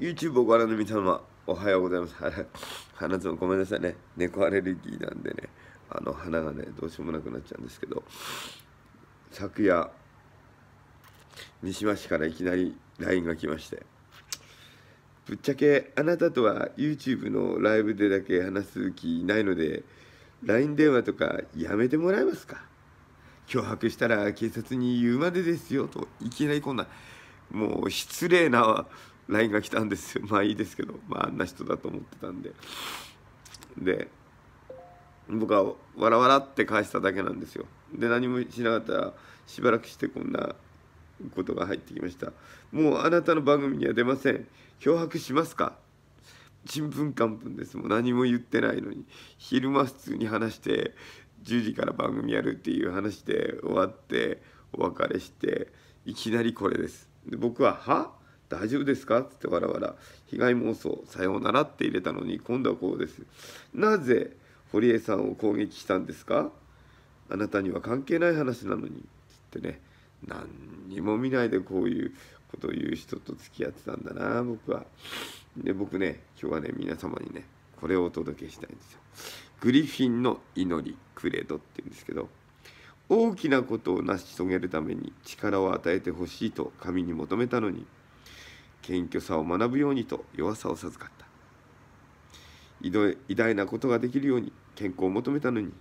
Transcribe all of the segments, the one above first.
YouTube をご覧の皆様、おはようございます。鼻つごめんなさいね。猫アレルギーなんでね、あの鼻がね、どうしようもなくなっちゃうんですけど、昨夜、三島市からいきなり LINE が来まして、ぶっちゃけあなたとは YouTube のライブでだけ話す気ないので、LINE 電話とかやめてもらえますか脅迫したら警察に言うまでですよといきなりこんなもう失礼な LINE が来たんですよ まあいいですけど、まあ、あんな人だと思ってたんでで僕はわらわらって返しただけなんですよで何もしなかったらしばらくしてこんなことが入ってきましたもうあなたの番組には出ません脅迫しますかちんぷんかんぷんですもう何も言ってないのに昼間普通に話して10時から番組やるっていう話で終わってお別れしていきなりこれですで僕は「は「大丈夫ですか?」ってわらわら被害妄想「さようなら」って入れたのに今度はこうです。なぜ堀江さんを攻撃したんですかあなたには関係ない話なのに」つってね何にも見ないでこういうことを言う人と付き合ってたんだな僕は。で僕ね今日はね皆様にねこれをお届けしたいんですよ。グリフィンの祈りクレドって言うんですけど大きなことを成し遂げるために力を与えてほしいと神に求めたのに謙虚さを学ぶようにと弱さを授かった偉大なことができるように健康を求めたのに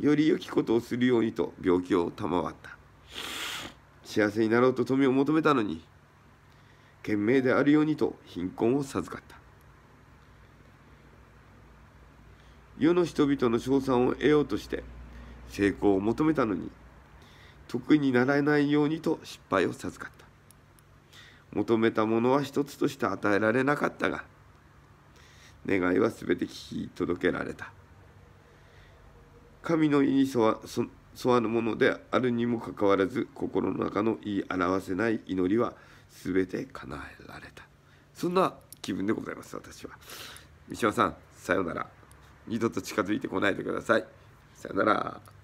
より良きことをするようにと病気を賜った幸せになろうと富を求めたのに賢明であるようにと貧困を授かった世の人々の称賛を得ようとして成功を求めたのに得意にならないようにと失敗を授かった求めたものは一つとして与えられなかったが願いは全て聞き届けられた神の意に沿わ沿わぬものであるにもかかわらず心の中の言い表せない祈りは全て叶えられたそんな気分でございます私は三島さんさようなら二度と近づいてこないでくださいさよなら